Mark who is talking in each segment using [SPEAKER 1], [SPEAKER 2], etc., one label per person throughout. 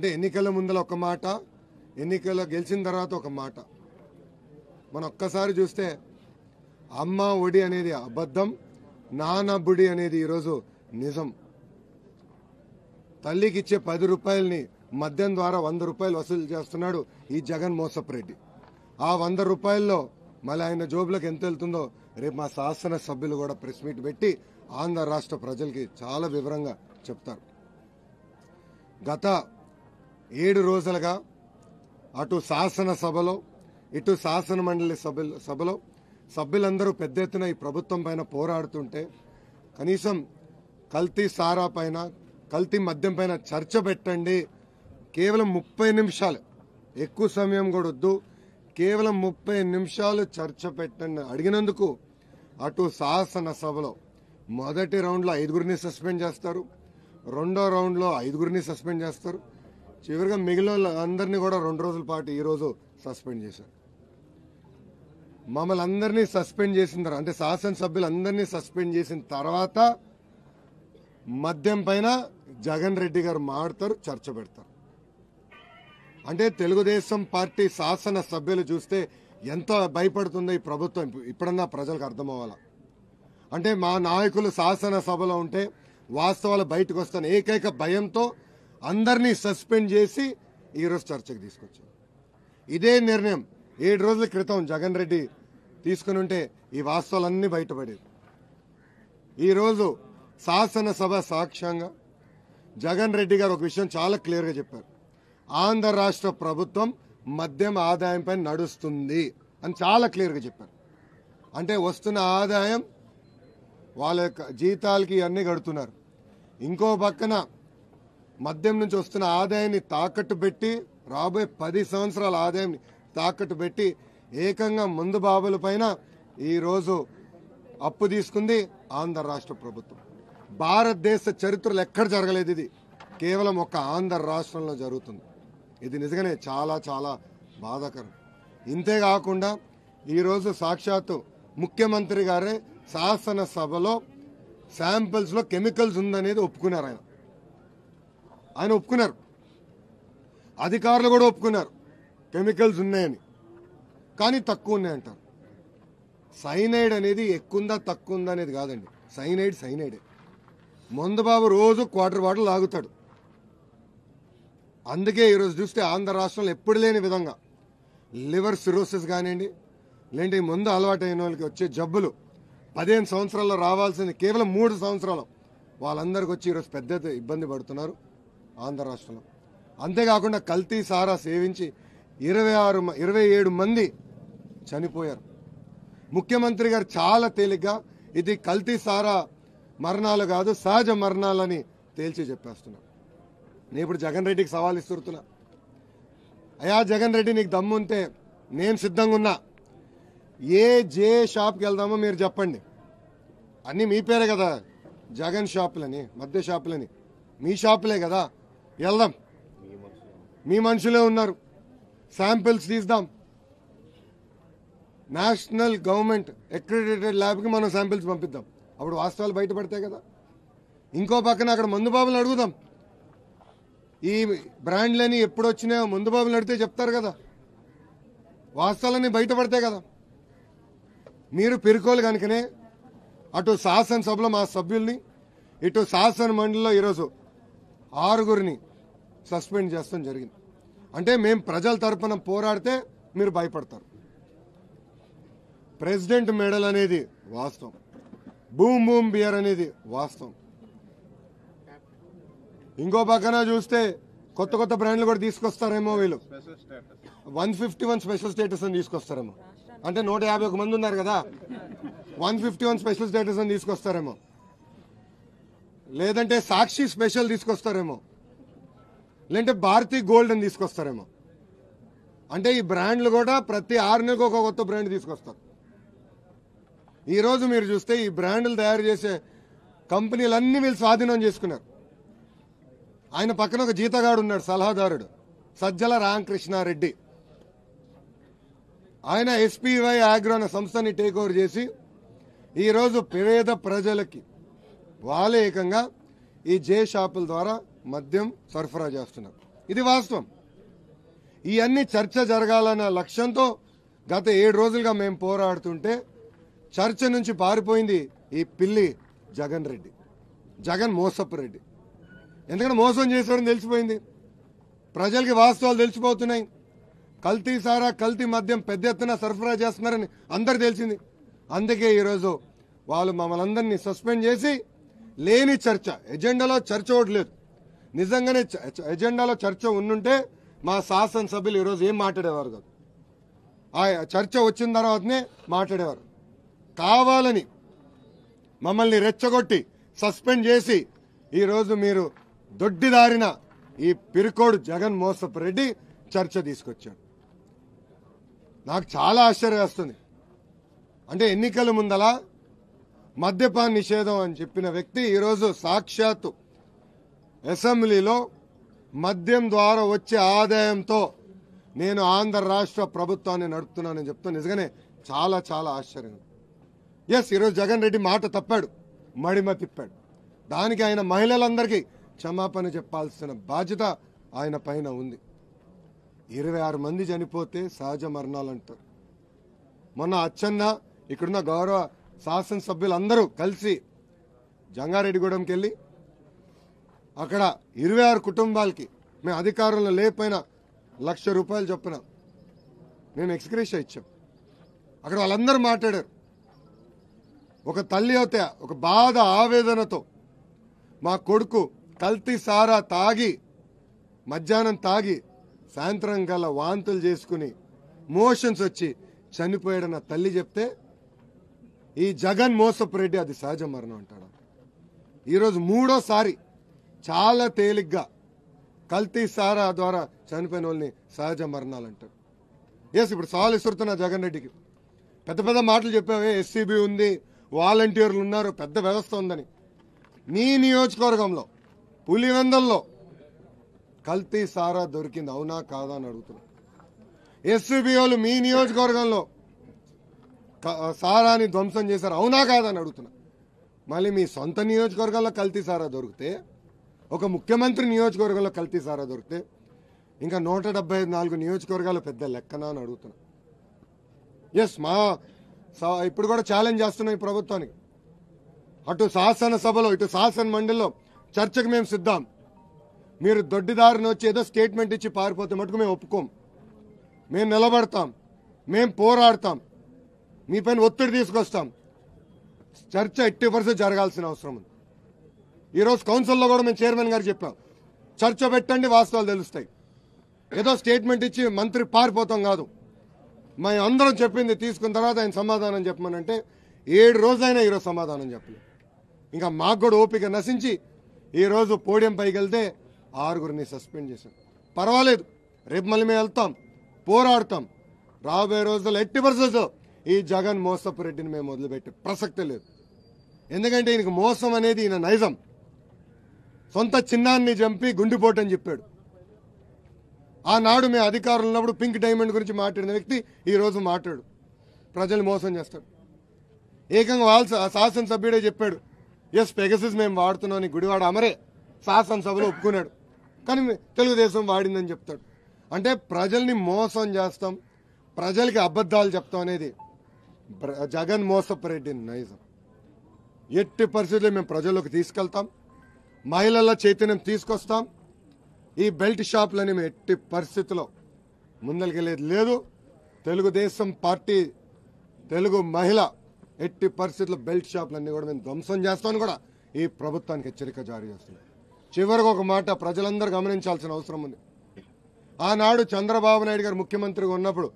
[SPEAKER 1] అంటే ఎన్నికల ముందల ఒక మాట ఎన్నికల్లో గెలిచిన తర్వాత ఒక మాట మనం ఒక్కసారి చూస్తే అమ్మ ఒడి అనేది అబద్ధం నానబుడి అనేది ఈరోజు నిజం తల్లికి ఇచ్చే పది రూపాయలని మద్యం ద్వారా వంద రూపాయలు వసూలు చేస్తున్నాడు ఈ జగన్ మోసపు రెడ్డి ఆ వంద రూపాయల్లో మళ్ళీ ఆయన జోబులకు ఎంత వెళ్తుందో రేపు మా శాసన సభ్యులు కూడా ప్రెస్ మీట్ పెట్టి ఆంధ్ర రాష్ట్ర ప్రజలకి చాలా వివరంగా చెప్తారు గత ఏడు రోజులుగా అటు శాసనసభలో ఇటు శాసన మండలి సభ్యులు సభలో సభ్యులందరూ పెద్ద ఎత్తున ఈ ప్రభుత్వం పైన పోరాడుతుంటే కనీసం కల్తీ సారా పైన కల్తీ మద్యం పైన చర్చ పెట్టండి కేవలం ముప్పై నిమిషాలు ఎక్కువ సమయం కూడా వద్దు కేవలం ముప్పై నిమిషాలు చర్చ పెట్టండి అడిగినందుకు అటు శాసనసభలో మొదటి రౌండ్లో ఐదుగురిని సస్పెండ్ చేస్తారు రెండో రౌండ్లో ఐదుగురిని సస్పెండ్ చేస్తారు చివరిగా మిగిలిన అందరినీ కూడా రెండు రోజుల పాటు ఈరోజు సస్పెండ్ చేశారు మమ్మల్ని అందరినీ సస్పెండ్ చేసిన తర్వాత అంటే శాసనసభ్యులందరినీ సస్పెండ్ చేసిన తర్వాత మద్యం పైన జగన్ రెడ్డి గారు మాడతారు చర్చ పెడతారు అంటే తెలుగుదేశం పార్టీ శాసన సభ్యులు చూస్తే ఎంత భయపడుతుందో ఈ ప్రభుత్వం ఇప్పుడన్నా ప్రజలకు అర్థమవ్వాల అంటే మా నాయకులు శాసనసభలో ఉంటే వాస్తవాలు బయటకు వస్తాను ఏకైక భయంతో అందరినీ సస్పెండ్ చేసి ఈరోజు చర్చకు తీసుకొచ్చారు ఇదే నిర్ణయం ఏడు రోజుల క్రితం జగన్ రెడ్డి తీసుకుని ఉంటే ఈ వాస్తవాలన్నీ బయటపడేది ఈరోజు శాసనసభ సాక్ష్యంగా జగన్ రెడ్డి గారు ఒక విషయం చాలా క్లియర్గా చెప్పారు ఆంధ్ర రాష్ట్ర ప్రభుత్వం మద్యం ఆదాయంపై నడుస్తుంది అని చాలా క్లియర్గా చెప్పారు అంటే వస్తున్న ఆదాయం వాళ్ళ యొక్క జీతాలకి అన్నీ గడుతున్నారు ఇంకో పక్కన మద్యం నుంచి వస్తున్న ఆదాయాన్ని తాకట్టు పెట్టి రాబోయే పది సంవత్సరాల ఆదాయాన్ని తాకట్టు పెట్టి ఏకంగా ముందు బాబుల పైన ఈరోజు అప్పు తీసుకుంది ఆంధ్ర రాష్ట్ర ప్రభుత్వం భారతదేశ చరిత్రలో ఎక్కడ జరగలేదు ఇది కేవలం ఒక ఆంధ్ర రాష్ట్రంలో జరుగుతుంది ఇది నిజంగానే చాలా చాలా బాధాకరం ఇంతేకాకుండా ఈరోజు సాక్షాత్తు ముఖ్యమంత్రి గారే శాసనసభలో శాంపిల్స్లో కెమికల్స్ ఉందనేది ఒప్పుకున్నారు ఆయన ఆయన ఒప్పుకున్నారు అధికారులు కూడా ఒప్పుకున్నారు కెమికల్స్ ఉన్నాయని కానీ తక్కువ ఉన్నాయంటారు సైనైడ్ అనేది ఎక్కువందా తక్కువ ఉందా అనేది కాదండి సైనైడ్ సైనైడే మందుబాబు రోజు క్వార్టర్ బాటిల్ లాగుతాడు అందుకే ఈరోజు చూస్తే ఆంధ్ర రాష్ట్రంలో ఎప్పుడు లేని విధంగా లివర్ సిరోసిస్ కానివ్వండి లేదంటే ముందు అలవాటైన వాళ్ళకి వచ్చే జబ్బులు పదిహేను సంవత్సరాల్లో రావాల్సింది కేవలం మూడు సంవత్సరాలు వాళ్ళందరికీ వచ్చి ఈరోజు పెద్ద ఇబ్బంది పడుతున్నారు ఆంధ్ర రాష్ట్రంలో అంతేకాకుండా కల్తీ సారా సేవించి ఇరవై ఆరు ఇరవై ఏడు మంది చనిపోయారు ముఖ్యమంత్రి గారు చాలా తేలిగ్గా ఇది కల్తీ సారా మరణాలు కాదు సహజ మరణాలని తేల్చి చెప్పేస్తున్నా నేను ఇప్పుడు జగన్ రెడ్డికి సవాల్ ఇస్తున్నా అయా జగన్ రెడ్డి నీకు దమ్ముంటే నేను సిద్ధంగా ఉన్నా ఏ జే షాప్కి వెళ్దామో మీరు చెప్పండి అన్నీ మీ పేరే కదా జగన్ షాపులని మధ్య షాపులని మీ షాపులే కదా వెళ్దాం మీ మనుషులే ఉన్నారు శాంపిల్స్ తీద్దాం నేషనల్ గవర్నమెంట్ అక్రిడేటెడ్ ల్యాబ్కి మనం శాంపిల్స్ పంపిద్దాం అప్పుడు వాస్తవాలు బయటపడతాయి కదా ఇంకో పక్కన అక్కడ మందు బాబులు అడుగుదాం ఈ బ్రాండ్లని ఎప్పుడు వచ్చినాయో ముందు బాబులు అడితే చెప్తారు కదా వాస్తవాలన్నీ బయటపడతాయి కదా మీరు పెరుకోలు కనుకనే అటు శాసనసభలో మా సభ్యుల్ని ఇటు శాసన మండలిలో ఈరోజు ఆరుగురిని సస్పెండ్ చేస్తాం జరిగింది అంటే మేము ప్రజల తరపున పోరాడితే మీరు భయపడతారు ప్రెసిడెంట్ మెడల్ అనేది వాస్తవం బూమ్ బూమ్ బియర్ అనేది వాస్తవం ఇంకో పక్కన చూస్తే కొత్త కొత్త బ్రాండ్లు కూడా తీసుకొస్తారేమో వీళ్ళు one fifty one special status అని తీసుకొస్తారేమో అంటే నూట యాభై ఒక మంది ఉన్నారు కదా one fifty one special status అని తీసుకొస్తారేమో లేదంటే సాక్షి స్పెషల్ తీసుకొస్తారేమో లేదంటే భారతీ గోల్డ్ అని తీసుకొస్తారేమో అంటే ఈ బ్రాండ్లు కూడా ప్రతి ఆరు నెలకు ఒక కొత్త బ్రాండ్ తీసుకొస్తారు ఈరోజు మీరు చూస్తే ఈ బ్రాండ్లు తయారు చేసే కంపెనీలన్నీ వీళ్ళు స్వాధీనం చేసుకున్నారు ఆయన పక్కన ఒక జీతగాడు ఉన్నాడు సలహాదారుడు సజ్జల రామకృష్ణారెడ్డి ఆయన ఎస్పీవై ఆగ్రో అనే సంస్థని టేక్ ఓవర్ చేసి ఈరోజు పేద ప్రజలకి వాళ్ళ ఏకంగా ఈ జే షాపుల ద్వారా మద్యం సరఫరా చేస్తున్నారు ఇది వాస్తవం ఇవన్నీ చర్చ జరగాలన్న లక్ష్యంతో గత ఏడు రోజులుగా మేము పోరాడుతుంటే చర్చ నుంచి పారిపోయింది ఈ పిల్లి జగన్ రెడ్డి జగన్ మోసపు రెడ్డి ఎందుకంటే మోసం చేశాడని తెలిసిపోయింది ప్రజలకి వాస్తవాలు తెలిసిపోతున్నాయి కల్తీ సారా కల్తీ మద్యం పెద్ద ఎత్తున సరఫరా చేస్తున్నారని అందరు తెలిసింది అందుకే ఈరోజు వాళ్ళు మమ్మల్ని అందరినీ సస్పెండ్ చేసి లేని చర్చ ఎజెండాలో చర్చ లేదు నిజంగానే ఎజెండాలో చర్చ ఉన్నుంటే మా శాసనసభ్యులు ఈరోజు ఏం మాట్లాడేవారు కాదు ఆ చర్చ వచ్చిన తర్వాతనే మాట్లాడేవారు కావాలని మమ్మల్ని రెచ్చగొట్టి సస్పెండ్ చేసి ఈరోజు మీరు దొడ్డిదారిన ఈ పిరుకోడు జగన్ మోసపు రెడ్డి చర్చ తీసుకొచ్చాడు నాకు చాలా ఆశ్చర్యం వేస్తుంది అంటే ఎన్నికల ముందలా మద్యపాన్ నిషేధం అని చెప్పిన వ్యక్తి ఈరోజు సాక్షాత్తు అసెంబ్లీలో మద్యం ద్వారా వచ్చే ఆదాయంతో నేను ఆంధ్ర రాష్ట్ర ప్రభుత్వాన్ని నడుపుతున్నానని చెప్తూ నిజంగానే చాలా చాలా ఆశ్చర్యం ఎస్ ఈరోజు జగన్ రెడ్డి మాట తప్పాడు మడిమ తిప్పాడు దానికి ఆయన మహిళలందరికీ క్షమాపణ చెప్పాల్సిన బాధ్యత ఆయన పైన ఉంది ఇరవై ఆరు మంది చనిపోతే సహజ మరణాలు అంటారు మొన్న అచ్చన్న ఇక్కడున్న గౌరవ శాసనసభ్యులందరూ కలిసి జంగారెడ్డిగూడెంకి వెళ్ళి అక్కడ ఇరవై ఆరు కుటుంబాలకి మేము అధికారంలో లేకపోయినా లక్ష రూపాయలు చొప్పున నేను ఎక్స్క్రేష ఇచ్చాం అక్కడ వాళ్ళందరూ మాట్లాడారు ఒక తల్లి అయితే ఒక బాధ ఆవేదనతో మా కొడుకు కల్తీ సారా తాగి మధ్యాహ్నం తాగి సాయంత్రం గల వాంతులు చేసుకుని మోషన్స్ వచ్చి చనిపోయాడన్న తల్లి చెప్తే ఈ జగన్ మోసపు రెడ్డి అది సహజ మరణం అంటాడు ఈరోజు మూడోసారి చాలా తేలిగ్గా కల్తీ సారా ద్వారా చనిపోయిన వాళ్ళని సహజ మరణాలు అంటారు ఎస్ ఇప్పుడు సవాల్ ఇస్తున్నా జగన్ రెడ్డికి పెద్ద పెద్ద మాటలు చెప్పావే ఎస్సీబీ ఉంది వాలంటీర్లు ఉన్నారు పెద్ద వ్యవస్థ ఉందని నీ నియోజకవర్గంలో పులివెందల్లో కల్తీ సారా దొరికింది అవునా కాదా అని అడుగుతున్నా ఎస్సీబీ వాళ్ళు మీ నియోజకవర్గంలో సారాని ధ్వంసం చేశారు అవునా కాదా అని అడుగుతున్నా మళ్ళీ మీ సొంత నియోజకవర్గంలో కల్తీ సారా దొరికితే ఒక ముఖ్యమంత్రి నియోజకవర్గంలో కల్తీ సారా దొరికితే ఇంకా నూట డెబ్బై ఐదు నాలుగు నియోజకవర్గాలు పెద్ద లెక్కన అని అడుగుతున్నా ఎస్ మా ఇప్పుడు కూడా ఛాలెంజ్ చేస్తున్నాం ఈ ప్రభుత్వానికి అటు శాసనసభలో ఇటు శాసన మండలిలో చర్చకు మేము సిద్ధాం మీరు దొడ్డిదారిని వచ్చి ఏదో స్టేట్మెంట్ ఇచ్చి పారిపోతే మటుకు మేము ఒప్పుకోం మేము నిలబడతాం మేము పోరాడతాం మీ పైన ఒత్తిడి తీసుకొస్తాం చర్చ ఎట్టి పర్సెంట్ జరగాల్సిన అవసరం ఉంది ఈరోజు కౌన్సిల్లో కూడా మేము చైర్మన్ గారు చెప్పాం చర్చ పెట్టండి వాస్తవాలు తెలుస్తాయి ఏదో స్టేట్మెంట్ ఇచ్చి మంత్రి పారిపోతాం కాదు మేము అందరం చెప్పింది తీసుకున్న తర్వాత ఆయన సమాధానం చెప్పమనంటే ఏడు రోజులైనా ఈరోజు సమాధానం చెప్పలేదు ఇంకా మాకు కూడా ఓపిక నశించి ఈరోజు పోడియం పైకి వెళ్తే ఆరుగురిని సస్పెండ్ చేశాం పర్వాలేదు రేపు మళ్ళీ మేము వెళ్తాం పోరాడతాం రాబోయే రోజులు ఎట్టి పరిస్థితుల్లో ఈ జగన్ మోసపు రెడ్డిని మేము వదిలిపెట్టి ప్రసక్తే లేదు ఎందుకంటే ఈయనకు మోసం అనేది ఈయన నైజం సొంత చిన్నాన్ని చంపి గుండిపోటని చెప్పాడు ఆనాడు మేము అధికారులు ఉన్నప్పుడు పింక్ డైమండ్ గురించి మాట్లాడిన వ్యక్తి ఈరోజు మాట్లాడు ప్రజలు మోసం చేస్తాడు ఏకంగా వాళ్ళ శాసనసభ్యుడే చెప్పాడు ఎస్ పెగసిస్ మేము వాడుతున్నాం గుడివాడ అమరే శాసనసభలో ఒప్పుకున్నాడు కానీ తెలుగుదేశం వాడిందని చెప్తాడు అంటే ప్రజల్ని మోసం చేస్తాం ప్రజలకి అబద్ధాలు చెప్తాం అనేది జగన్ మోసపరెడ్డి నైజం ఎట్టి పరిస్థితుల్లో మేము ప్రజల్లోకి తీసుకెళ్తాం మహిళల చైతన్యం తీసుకొస్తాం ఈ బెల్ట్ షాప్లని మేము ఎట్టి పరిస్థితిలో ముందరికెళ్ళేది లేదు తెలుగుదేశం పార్టీ తెలుగు మహిళ ఎట్టి పరిస్థితుల్లో బెల్ట్ షాపులన్నీ కూడా మేము ధ్వంసం చేస్తామని కూడా ఈ ప్రభుత్వానికి హెచ్చరిక జారీ చేస్తుంది చివరికి ఒక మాట ప్రజలందరూ గమనించాల్సిన అవసరం ఉంది ఆనాడు చంద్రబాబు నాయుడు గారు ముఖ్యమంత్రిగా ఉన్నప్పుడు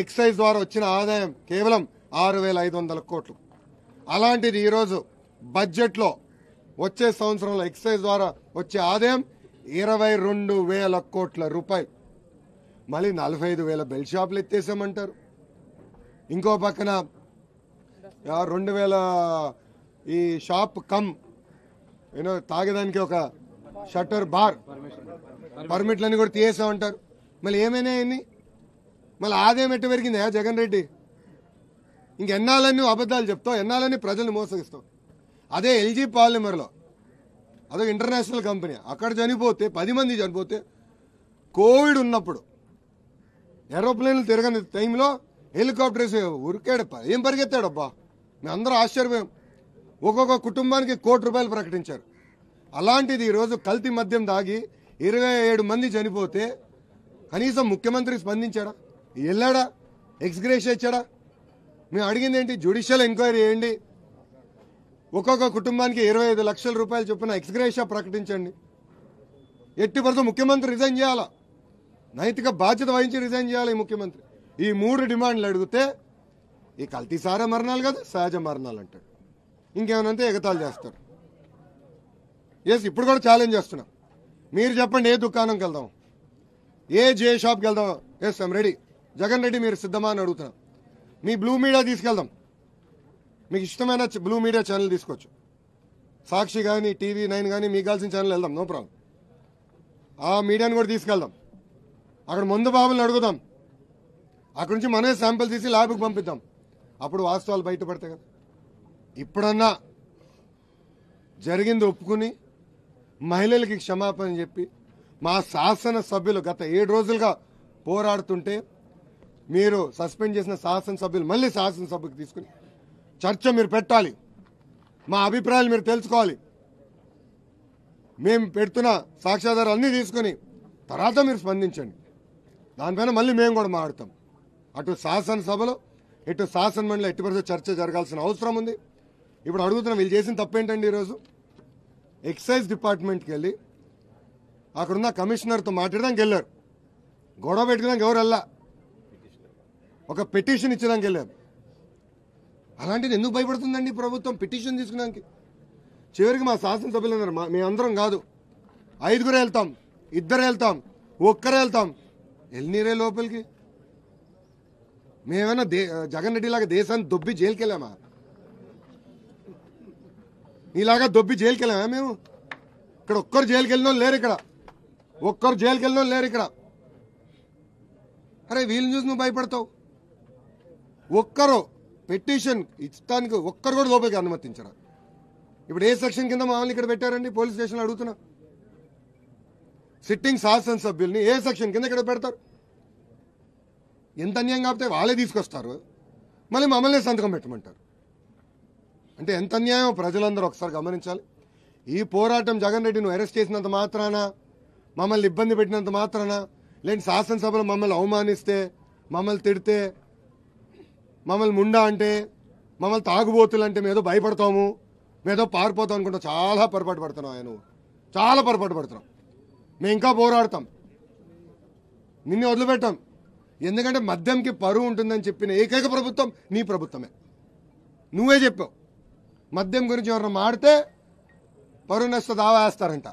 [SPEAKER 1] ఎక్సైజ్ ద్వారా వచ్చిన ఆదాయం కేవలం ఆరు కోట్లు అలాంటిది ఈరోజు బడ్జెట్లో వచ్చే సంవత్సరంలో ఎక్సైజ్ ద్వారా వచ్చే ఆదాయం ఇరవై రెండు వేల కోట్ల రూపాయలు మళ్ళీ నలభై ఐదు వేల బెల్ షాపులు ఎత్తేసామంటారు ఇంకో పక్కన రెండు వేల ఈ షాప్ కమ్ ఏదో తాగేదానికి ఒక షట్టర్ బార్ పర్మిట్లన్నీ కూడా తీసేసామంటారు మళ్ళీ ఏమైనా అయింది మళ్ళీ ఆదాయం ఎట్టు పెరిగిందా జగన్ రెడ్డి ఇంక ఎన్నాలన్నీ అబద్ధాలు చెప్తావు ఎన్నాలన్నీ ప్రజల్ని మోసగిస్తావు అదే ఎల్జీ పాలిమర్లో అదొక ఇంటర్నేషనల్ కంపెనీ అక్కడ చనిపోతే పది మంది చనిపోతే కోవిడ్ ఉన్నప్పుడు ఏరోప్లేన్లు తిరగని టైంలో హెలికాప్టర్స్ ఉరికాడు ఏం పరిగెత్తాడబ్బా మేము అందరూ ఆశ్చర్యమే ఒక్కొక్క కుటుంబానికి కోటి రూపాయలు ప్రకటించారు అలాంటిది ఈరోజు కల్తీ మద్యం దాగి ఇరవై ఏడు మంది చనిపోతే కనీసం ముఖ్యమంత్రి స్పందించాడా వెళ్ళాడా ఎక్స్గ్రేషన్ ఇచ్చాడా మేము అడిగింది ఏంటి జ్యుడిషియల్ ఎంక్వైరీ చేయండి ఒక్కొక్క కుటుంబానికి ఇరవై ఐదు లక్షల రూపాయలు చొప్పున ఎక్స్గ్రేషా ప్రకటించండి ఎట్టి పరిస్థితి ముఖ్యమంత్రి రిజైన్ చేయాలా నైతిక బాధ్యత వహించి రిజైన్ చేయాలి ఈ ముఖ్యమంత్రి ఈ మూడు డిమాండ్లు అడిగితే ఈ కల్తీసార మరణాలు కదా సహజ మరణాలు అంటాడు ఇంకేమనంటే ఎగతాలు చేస్తారు ఎస్ ఇప్పుడు కూడా ఛాలెంజ్ చేస్తున్నాం మీరు చెప్పండి ఏ దుకాణంకి వెళ్దాం ఏ జే షాప్కి వెళ్దాం yes I'm ready Jagan Reddy మీరు సిద్ధమా అని అడుగుతున్నాం మీ బ్లూ మీడియా తీసుకెళ్దాం మీకు ఇష్టమైన బ్లూ మీడియా ఛానల్ తీసుకోవచ్చు సాక్షి కానీ టీవీ నైన్ కానీ మీకు కావాల్సిన ఛానల్ వెళ్దాం నో ప్రాబ్లం ఆ మీడియాని కూడా తీసుకెళ్దాం అక్కడ ముందు బాబులను అడుగుదాం అక్కడ నుంచి మనమే శాంపిల్ తీసి ల్యాబ్కి పంపిద్దాం అప్పుడు వాస్తవాలు బయటపడతాయి కదా ఇప్పుడన్నా జరిగింది ఒప్పుకుని మహిళలకి క్షమాపణ చెప్పి మా శాసనసభ్యులు గత ఏడు రోజులుగా పోరాడుతుంటే మీరు సస్పెండ్ చేసిన శాసనసభ్యులు మళ్ళీ శాసనసభకు తీసుకుని చర్చ మీరు పెట్టాలి మా అభిప్రాయాలు మీరు తెలుసుకోవాలి మేము పెడుతున్న సాక్ష్యాధారాలు అన్నీ తీసుకుని తర్వాత మీరు స్పందించండి దానిపైన మళ్ళీ మేము కూడా మాట్లాడతాం అటు శాసనసభలో ఇటు శాసనమండలి ఎట్టి పరిస్థితి చర్చ జరగాల్సిన అవసరం ఉంది ఇప్పుడు అడుగుతున్నాం వీళ్ళు చేసిన తప్పేంటండి ఈరోజు ఎక్సైజ్ డిపార్ట్మెంట్కి వెళ్ళి అక్కడున్న కమిషనర్తో మాట్లాడడానికి వెళ్ళారు గొడవ పెట్టుకోవడానికి ఎవరు వెళ్ళా ఒక పిటిషన్ ఇచ్చడానికి వెళ్ళారు అలాంటిది ఎందుకు భయపడుతుందండి ప్రభుత్వం పిటిషన్ తీసుకున్నానికి చివరికి మా శాసనసభ్యులు అన్నారు మా మేమందరం కాదు ఐదుగురు వెళ్తాం ఇద్దరు వెళ్తాం ఒక్కరు వెళ్తాం ఎల్నీరే లోపలికి మేమైనా దే జగన్ రెడ్డిలాగా దేశాన్ని దొబ్బి జైలుకి వెళ్ళామా ఇలాగా దొబ్బి జైలుకి వెళ్ళామా మేము ఇక్కడ ఒక్కరు జైలుకి వెళ్ళిన లేరు ఇక్కడ ఒక్కరు జైలుకి వెళ్ళిన లేరు ఇక్కడ అరే వీళ్ళని చూసి నువ్వు భయపడతావు ఒక్కరు పెటిషన్ ఇష్టానికి ఒక్కరు కూడా లోపలికి అనుమతించరా ఇప్పుడు ఏ సెక్షన్ కింద మమ్మల్ని ఇక్కడ పెట్టారండి పోలీస్ స్టేషన్లో అడుగుతున్నా సిట్టింగ్ శాసనసభ్యుల్ని ఏ సెక్షన్ కింద ఇక్కడ పెడతారు ఎంత అన్యాయం కాకపోతే వాళ్ళే తీసుకొస్తారు మళ్ళీ మమ్మల్ని సంతకం పెట్టమంటారు అంటే ఎంత అన్యాయం ప్రజలందరూ ఒకసారి గమనించాలి ఈ పోరాటం జగన్ రెడ్డి నువ్వు అరెస్ట్ చేసినంత మాత్రాన మమ్మల్ని ఇబ్బంది పెట్టినంత మాత్రాన లేని శాసనసభలో మమ్మల్ని అవమానిస్తే మమ్మల్ని తిడితే మమ్మల్ని ముండా అంటే మమ్మల్ని తాగుబోతులు అంటే మేదో భయపడతాము మేదో పారిపోతాం అనుకుంటా చాలా పొరపాటు పడుతున్నాం ఆయన చాలా పొరపాటు పడుతున్నాం మేము ఇంకా పోరాడతాం నిన్నే వదిలిపెట్టాం ఎందుకంటే మద్యంకి పరువు ఉంటుందని చెప్పిన ఏకైక ప్రభుత్వం నీ ప్రభుత్వమే నువ్వే చెప్పావు మద్యం గురించి ఎవరైనా మాడితే పరువు నష్ట దావా వేస్తారంట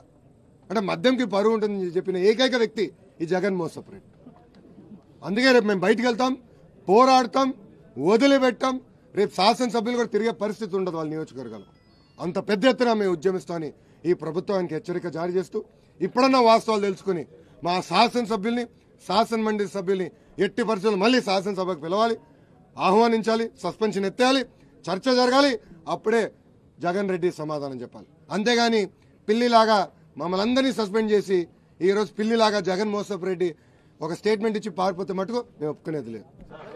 [SPEAKER 1] అంటే మద్యంకి పరువు ఉంటుందని చెప్పిన ఏకైక వ్యక్తి ఈ జగన్మోహన్ సపరేట్ అందుకే రేపు మేము బయటకు వెళ్తాం పోరాడతాం వదిలిపెట్టాం రేపు శాసనసభ్యులు కూడా తిరిగే పరిస్థితి ఉండదు వాళ్ళ నియోజకవర్గాలు అంత పెద్ద ఎత్తున మేము ఉద్యమిస్తామని ఈ ప్రభుత్వానికి హెచ్చరిక జారీ చేస్తూ ఇప్పుడన్నా వాస్తవాలు తెలుసుకుని మా శాసనసభ్యుల్ని మండలి సభ్యుల్ని ఎట్టి పరిస్థితులు మళ్ళీ శాసనసభకు పిలవాలి ఆహ్వానించాలి సస్పెన్షన్ ఎత్తేయాలి చర్చ జరగాలి అప్పుడే జగన్ రెడ్డి సమాధానం చెప్పాలి అంతేగాని పిల్లిలాగా మమ్మల్ని అందరినీ సస్పెండ్ చేసి ఈరోజు పిల్లిలాగా జగన్ మోసఫ్ రెడ్డి ఒక స్టేట్మెంట్ ఇచ్చి పారిపోతే మటుకు మేము ఒప్పుకునేది లేదు